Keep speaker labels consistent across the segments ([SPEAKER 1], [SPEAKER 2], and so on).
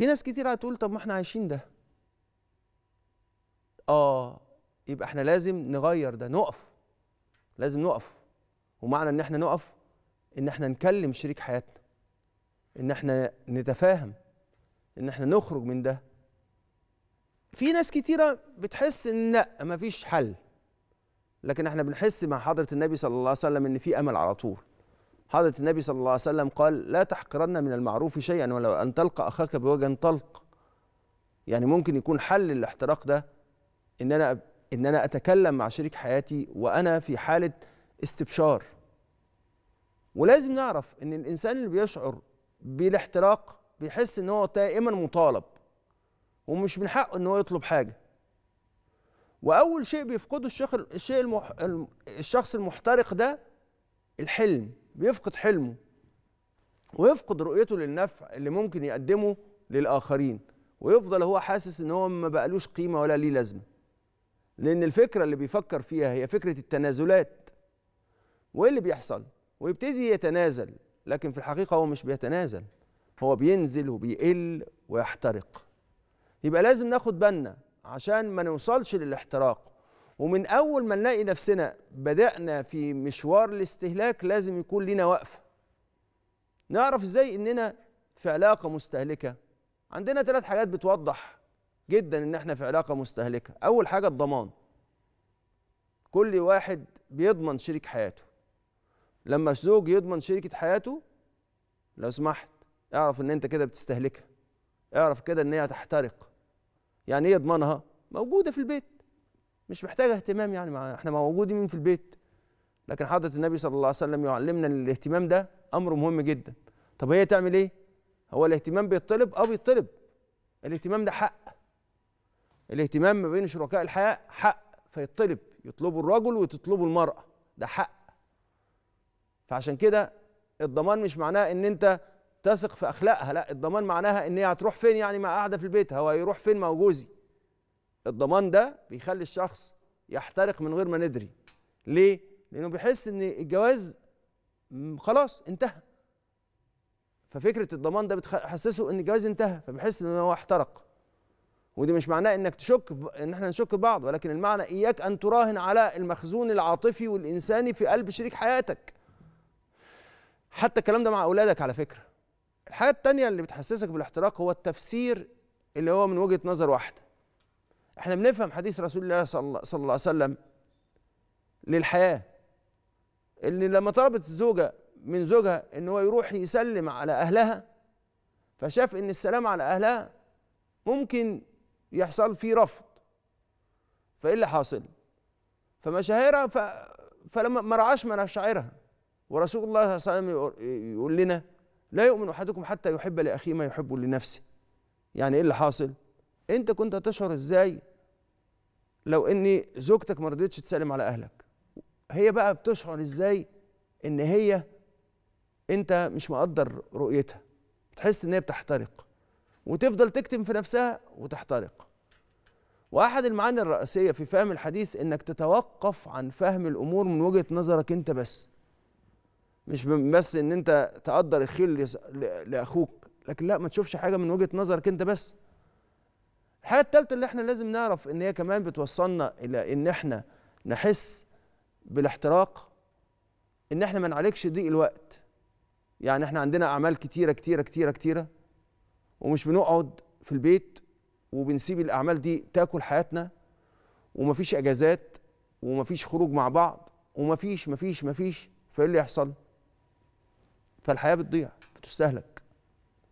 [SPEAKER 1] في ناس كتير هتقول طب ما احنا عايشين ده اه يبقى احنا لازم نغير ده نقف لازم نقف ومعنى ان احنا نقف ان احنا نكلم شريك حياتنا ان احنا نتفاهم ان احنا نخرج من ده في ناس كتيره بتحس ان لا مفيش حل لكن احنا بنحس مع حضره النبي صلى الله عليه وسلم ان في امل على طول حضرة النبي صلى الله عليه وسلم قال لا تحقرن من المعروف شيئا ولو أن تلقى أخاك بوجه طلق يعني ممكن يكون حل الاحتراق ده إن أنا إن أنا أتكلم مع شريك حياتي وأنا في حالة استبشار ولازم نعرف إن الإنسان اللي بيشعر بالاحتراق بيحس إن هو دائما مطالب ومش من حقه إن هو يطلب حاجة وأول شيء بيفقده الشيخ الشيء الشخص المحترق ده الحلم بيفقد حلمه ويفقد رؤيته للنفع اللي ممكن يقدمه للآخرين ويفضل هو حاسس ان هو ما بقالوش قيمة ولا ليه لازمة لأن الفكرة اللي بيفكر فيها هي فكرة التنازلات وإيه اللي بيحصل ويبتدي يتنازل لكن في الحقيقة هو مش بيتنازل هو بينزل وبيقل ويحترق يبقى لازم ناخد بالنا عشان ما نوصلش للاحتراق ومن اول ما نلاقي نفسنا بدانا في مشوار الاستهلاك لازم يكون لنا وقفه نعرف ازاي اننا في علاقه مستهلكه عندنا ثلاث حاجات بتوضح جدا ان احنا في علاقه مستهلكه اول حاجه الضمان كل واحد بيضمن شريك حياته لما الزوج يضمن شريكه حياته لو سمحت اعرف ان انت كده بتستهلكها اعرف كده ان هي هتحترق يعني ايه يضمنها موجوده في البيت مش محتاجه اهتمام يعني احنا موجودين مين في البيت لكن حضره النبي صلى الله عليه وسلم يعلمنا ان الاهتمام ده امر مهم جدا طب هي تعمل ايه هو الاهتمام بيطلب اه بيطلب الاهتمام ده حق الاهتمام ما بين شركاء الحياه حق فيطلب يطلبه الرجل وتطلبه المراه ده حق فعشان كده الضمان مش معناه ان انت تثق في اخلاقها لا الضمان معناها ان هي هتروح فين يعني ما قاعده في البيت هو هيروح فين مع جوزي الضمان ده بيخلي الشخص يحترق من غير ما ندري ليه لانه بيحس ان الجواز خلاص انتهى ففكره الضمان ده بتحسسه ان الجواز انتهى فبيحس ان هو احترق ودي مش معناه انك تشك ان احنا نشك بعض ولكن المعنى اياك ان تراهن على المخزون العاطفي والانساني في قلب شريك حياتك حتى الكلام ده مع اولادك على فكره الحاجه التانية اللي بتحسسك بالاحتراق هو التفسير اللي هو من وجهه نظر واحده احنا بنفهم حديث رسول الله صلى الله عليه وسلم للحياه ان لما طلبت الزوجه من زوجها ان هو يروح يسلم على اهلها فشاف ان السلام على اهلها ممكن يحصل فيه رفض فايه اللي حاصل فمشاهيرها ف... فلما ما رعاش مشاعرها ورسول الله صلى الله عليه وسلم يقول لنا لا يؤمن احدكم حتى يحب لاخيه ما يحب لنفسه يعني ايه اللي حاصل انت كنت هتشعر ازاي لو ان زوجتك ما رضيتش تسلم على اهلك هي بقى بتشعر ازاي ان هي انت مش مقدر رؤيتها بتحس ان هي بتحترق وتفضل تكتم في نفسها وتحترق واحد المعاني الرئيسيه في فهم الحديث انك تتوقف عن فهم الامور من وجهه نظرك انت بس مش بس ان انت تقدر الخير لاخوك لكن لا ما تشوفش حاجه من وجهه نظرك انت بس الحاجه الثالثه اللي احنا لازم نعرف ان هي كمان بتوصلنا الى ان احنا نحس بالاحتراق ان احنا ما نعالجش ضيق الوقت يعني احنا عندنا اعمال كتيره كتيره كتيره كتيره ومش بنقعد في البيت وبنسيب الاعمال دي تاكل حياتنا ومفيش اجازات ومفيش خروج مع بعض ومفيش مفيش مفيش فايه اللي يحصل فالحياه بتضيع بتستهلك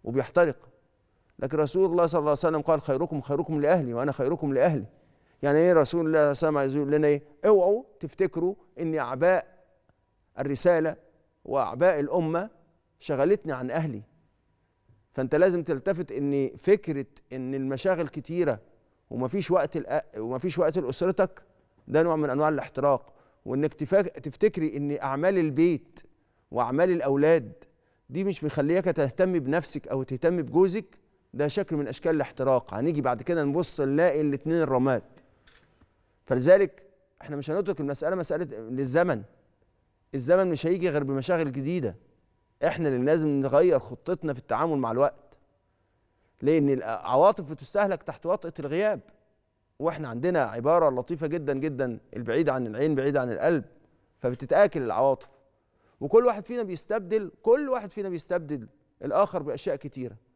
[SPEAKER 1] وبيحترق لكن رسول الله صلى الله عليه وسلم قال خيركم خيركم لأهلي وأنا خيركم لأهلي يعني إيه رسول الله صلى الله عليه وسلم عايز يقول لنا إيه اوعوا تفتكروا إن أعباء الرسالة وأعباء الأمة شغلتني عن أهلي فأنت لازم تلتفت إن فكرة إن المشاغل كتيرة ومفيش وقت ومفيش وقت لأسرتك ده نوع من أنواع الاحتراق وإنك تفتكري إن أعمال البيت وأعمال الأولاد دي مش مخليك تهتم بنفسك أو تهتم بجوزك ده شكل من اشكال الاحتراق هنيجي بعد كده نبص نلاقي الاثنين الرماد فلذلك احنا مش هنترك المساله مساله للزمن الزمن مش هيجي غير بمشاغل جديده احنا اللي لازم نغير خطتنا في التعامل مع الوقت لان العواطف بتستهلك تحت وطئه الغياب واحنا عندنا عباره لطيفه جدا جدا البعيد عن العين بعيد عن القلب فبتتاكل العواطف وكل واحد فينا بيستبدل كل واحد فينا بيستبدل الاخر باشياء كتيره